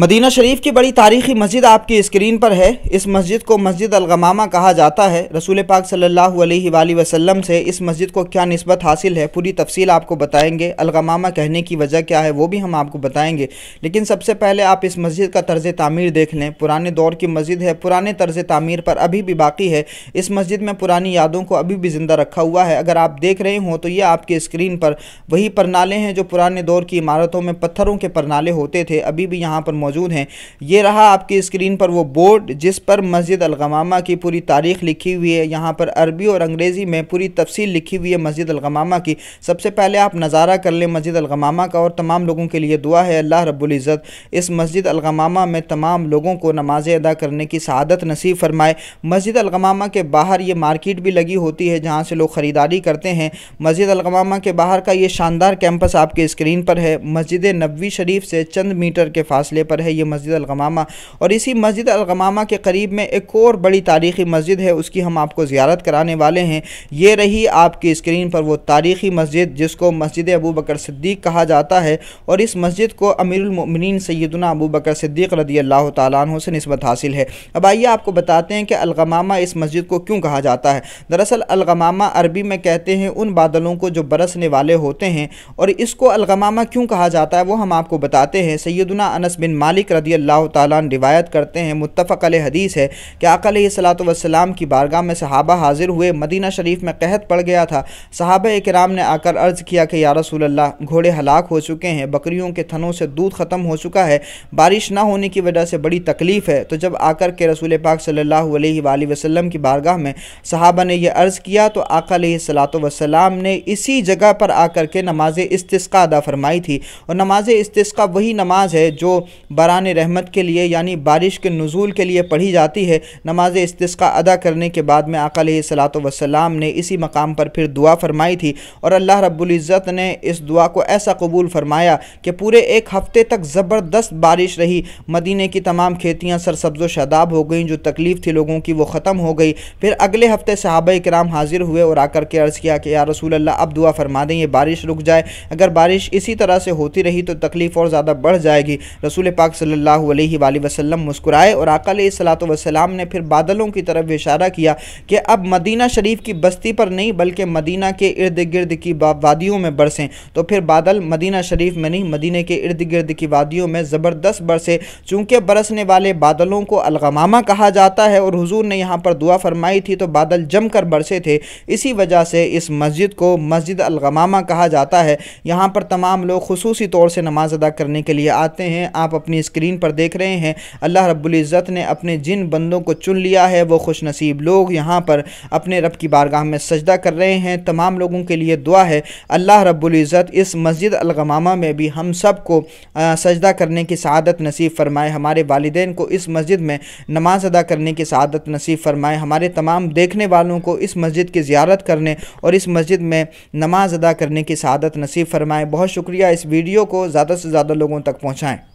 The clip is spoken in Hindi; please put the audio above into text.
मदीना शरीफ की बड़ी तारीखी मस्जिद आपकी स्क्रीन पर है इस मस्जिद को मस्जिद अलगमामा कहा जाता है रसूल पाक सल्लल्लाहु अलैहि वसल्लम से इस मस्जिद को क्या नस्बत हासिल है पूरी तफसील आपको बताएंगे अलगमामा कहने की वजह क्या है वो भी हम आपको बताएंगे लेकिन सबसे पहले आप इस मस्जिद का तर्ज तमीर देख लें पुराने दौर की मस्जिद है पुराने तर्ज तमीर पर अभी भी बाकी है इस मस्जिद में पुरानी यादों को अभी भी ज़िंदा रखा हुआ है अगर आप देख रहे हों तो ये आपके स्क्रीन पर वही परनाले हैं जो पुराने दौर की इमारतों में पत्थरों के परनाले होते थे अभी भी यहाँ पर मौजूद हैं ये रहा आपकी स्क्रीन पर वो बोर्ड जिस पर मस्जिद अलगमामा की पूरी तारीख लिखी हुई है यहाँ पर अरबी और अंग्रेज़ी में पूरी तफसील लिखी हुई है मस्जिद अलगमामा की सबसे पहले आप नज़ारा कर लें मस्जिद अलगमामा का और तमाम लोगों के लिए दुआ है अल्लाह रबुल्ज़त इस मस्जिद अलगमामा में तमाम लोगों को नमाज़ें अदा करने की शहादत नसीब फरमाए मस्जिद अलगमामा के बाहर ये मार्केट भी लगी होती है जहाँ से लोग ख़रीदारी करते हैं मस्जिद अलगमामा के बाहर का ये शानदार कैंपस आपके स्क्रीन पर है मस्जिद नबी शरीफ से चंद मीटर के फासले पर पर है ये मस्जिद अलगमामा और इसी मस्जिद अलगमामा के करीब में एक और बड़ी तारीख़ी मस्जिद है उसकी हम आपको ज़्यारत कराने वाले हैं ये रही आपकी स्क्रीन पर वो तारीख़ी मस्जिद जिसको मस्जिद अबू बकर सिद्दीक कहा जाता है और इस मस्जिद को अमीरमिन सैदना अबू बकर सिद्दीक रदी अल्लाह तु से नस्बत हासिल है अब आइए आपको बताते हैं कि अलगमामा इस मस्जिद को क्यों कहा जाता है दरअसल अलगमामा अरबी में कहते हैं उन बादलों को जो बरसने वाले होते हैं और इसको अलगमामा क्यों कहा जाता है वो हम आपको बताते हैं सैदना अनस बिन मालिक रदी अल्लाह तवायत करते हैं मुतफ़ अल हदीस है कि अकल सलात वसलाम की बारगाह में सहाबा हाजिर हुए मदीना शरीफ में कहत पड़ गया था सहाब कराम ने आकर अर्ज़ किया कि या रसूल्ला घोड़े हलाक हो चुके हैं बकरियों के थनों से दूध ख़त्म हो चुका है बारिश ना होने की वजह से बड़ी तकलीफ़ है तो जब आकर के रसूल पाक सल्ला वसलम की बारगाह में सहाबा ने यह अर्ज़ किया तो आका सलात वसलाम ने इसी जगह पर आकर के नमाज इसका अदा फरमाई थी और नमाज इसका वही नमाज है जो बरान रहमत के लिए यानी बारिश के नज़ूल के लिए पढ़ी जाती है नमाज इसका अदा करने के बाद में आका सलात वसलाम ने इसी मकाम पर फिर दुआ फरमाई थी और अल्लाह रब्ज़त ने इस दुआ को ऐसा कबूल फरमाया कि पूरे एक हफ्ते तक ज़बरदस्त बारिश रही मदीने की तमाम खेतियाँ सरसब्ज़ो शादाब हो गई जो तकलीफ़ थी लोगों की वो ख़त्म हो गई फिर अगले हफ्ते सहाब कराम हाजिर हुए और आकर के अर्ज़ किया कि या रसूल अल्लाह अब दुआ फरमा दें ये बारिश रुक जाए अगर बारिश इसी तरह से होती रही तो तकलीफ़ और ज़्यादा बढ़ जाएगी रसूल पाक सल्लल्लाहु अलैहि वसल्लम मुस्कुराए और आकल सलात वसलाम ने फिर बादलों की तरफ इशारा किया कि अब मदीना शरीफ की बस्ती पर नहीं बल्कि मदीना के इर्द गिर्द की वादियों में बरसें तो फिर बादल मदीना शरीफ में नहीं मदीने के इर्द गिर्द की वादियों में ज़बरदस्त बरसे चूँकि बरसने वाले बादलों को अलगमामा कहा जाता है और हजूर ने यहाँ पर दुआ फरमाई थी तो बादल जमकर बरसे थे इसी वजह से इस मस्जिद को मस्जिद अलगमामा कहा जाता है यहाँ पर तमाम लोग खसूसी तौर से नमाज़ अदा करने के लिए आते हैं आप अपने अपनी स्क्रीन पर देख रहे हैं अल्लाह रब्ज़त ने अपने जिन बंदों को चुन लिया है वो खुश नसीब लोग यहाँ पर अपने रब की बारगाह में सजदा कर रहे हैं तमाम लोगों के लिए दुआ है अल्लाह रब्ज़त इस मस्जिद अलगमामा में भी हम सब को सजदा करने की शादत नसीब फरमाए हमारे वालदे को इस मस्जिद में नमाज अदा करने की शादत नसीब फरमाए हमारे तमाम देखने वालों को इस मस्जिद की ज्यारत करने और इस मस्जिद में नमाज अदा करने की शादत नसीब फरमाए बहुत शुक्रिया इस वीडियो को ज़्यादा से ज़्यादा लोगों तक पहुँचाएँ